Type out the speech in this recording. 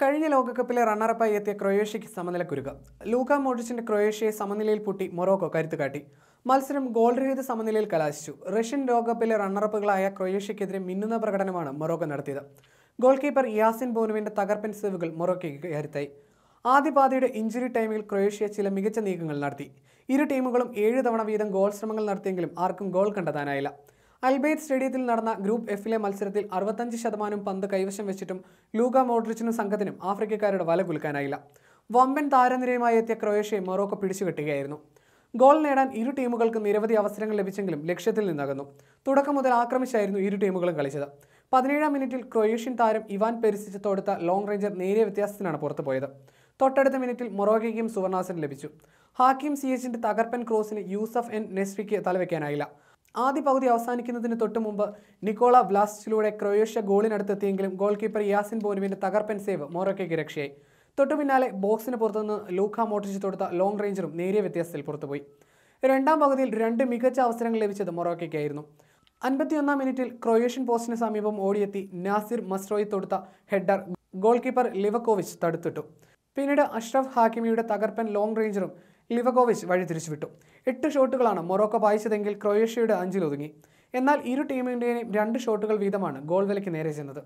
കഴിഞ്ഞ ലോകകപ്പിലെ റണ്ണറപ്പായി എത്തിയ ക്രൊയേഷ്യയ്ക്ക് കുരുക ലൂക്ക മോഡ്രിച്ചിന്റെ ക്രൊയേഷ്യയെ സമനിലയിൽ പൊട്ടി മൊറോക്കോ കരുത്തു കാട്ടി മത്സരം ഗോൾരഹിത സമനിലയിൽ കലാശിച്ചു റഷ്യൻ ലോകകപ്പിലെ റണ്ണറപ്പുകളായ ക്രൊയേഷ്യക്കെതിരെ മിന്നുന്ന പ്രകടനമാണ് മൊറോക്കോ നടത്തിയത് ഗോൾ കീപ്പർ യാസിൻ ബോനുവിന്റെ തകർപ്പൻ സെവുകൾ മൊറോക്കോയ്ക്ക് കരുത്തായി ആദ്യപാതയുടെ ഇഞ്ചുറി ടൈമിൽ ക്രൊയേഷ്യ ചില മികച്ച നീക്കങ്ങൾ നടത്തി ഇരു ടീമുകളും ഏഴ് തവണ വീതം ഗോൾ ശ്രമങ്ങൾ നടത്തിയെങ്കിലും ആർക്കും ഗോൾ കണ്ടെത്താനായില്ല അൽബെയ്ത്ത് സ്റ്റേഡിയത്തിൽ നടന്ന ഗ്രൂപ്പ് എഫിലെ മത്സരത്തിൽ അറുപത്തഞ്ച് ശതമാനം പന്ത് കൈവശം വെച്ചിട്ടും ലൂക മോഡ്രിച്ചിനും സംഘത്തിനും ആഫ്രിക്കക്കാരുടെ വല കുലുക്കാനായില്ല വമ്പൻ താരനിരയുമായി എത്തിയ ക്രൊയേഷ്യയെ മൊറോക്കോ പിടിച്ചുകെട്ടുകയായിരുന്നു ഗോൾ നേടാൻ ഇരു ടീമുകൾക്കും നിരവധി അവസരങ്ങൾ ലഭിച്ചെങ്കിലും ലക്ഷ്യത്തിൽ നിന്നകന്നു തുടക്കം മുതൽ ആക്രമിച്ചായിരുന്നു ഇരു ടീമുകളും കളിച്ചത് പതിനേഴാം മിനിറ്റിൽ ക്രൊയേഷ്യൻ താരം ഇവാൻ പെരിസിച്ച് തൊടുത്ത ലോങ് റേഞ്ചർ നേരിയ വ്യത്യാസത്തിനാണ് പുറത്തുപോയത് തൊട്ടടുത്ത മിനിറ്റിൽ മൊറോക്കയ്ക്കും സുവർണാസൻ ലഭിച്ചു ഹാക്കിം സി തകർപ്പൻ ക്രോസിന് യൂസഫ് എൻ നെസ്വിക്ക് തലവെക്കാനായില്ല ആദ്യ പകുതി അവസാനിക്കുന്നതിന് തൊട്ടു മുമ്പ് നിക്കോള ബ്ലാസ്റ്റിലൂടെ ക്രൊയേഷ്യ ഗോളിനടുത്തെത്തിയെങ്കിലും ഗോൾ കീപ്പർ യാസിൻ ബോനുവിൻ്റെ തകർപ്പൻ സേവ് മോറോക്കയ്ക്ക് രക്ഷയായി തൊട്ടു പിന്നാലെ ബോക്സിന് പുറത്തുനിന്ന് ലൂക്ക മോട്ടിച്ച് തൊടുത്ത ലോങ് റേഞ്ചറും നേരിയ വ്യത്യാസത്തിൽ പുറത്തുപോയി രണ്ടാം പകുതിയിൽ രണ്ട് മികച്ച അവസരങ്ങൾ ലഭിച്ചത് മൊറോക്കയ്ക്കായിരുന്നു അൻപത്തിയൊന്നാം മിനിറ്റിൽ ക്രൊയേഷ്യൻ പോസ്റ്റിന് സമീപം ഓടിയെത്തി നാസിർ മസ്റോയി തൊടുത്ത ഹെഡർ ഗോൾ കീപ്പർ ലിവക്കോവിച്ച് തടുത്തിട്ടു പിന്നീട് അഷ്റഫ് ഹാക്കിമിയുടെ തകർപ്പൻ ലോങ് റേഞ്ചറും ലിവകോവിച്ച് വഴി തിരിച്ചുവിട്ടു എട്ട് ഷോട്ടുകളാണ് മൊറോക്കോ പായിച്ചതെങ്കിൽ ക്രൊയേഷ്യയുടെ അഞ്ചിലൊതുങ്ങി എന്നാൽ ഇരു ടീമിൻ്റെയും രണ്ട് ഷോട്ടുകൾ വീതമാണ് ഗോൾ വിലയ്ക്ക് നേരെ ചെന്നത്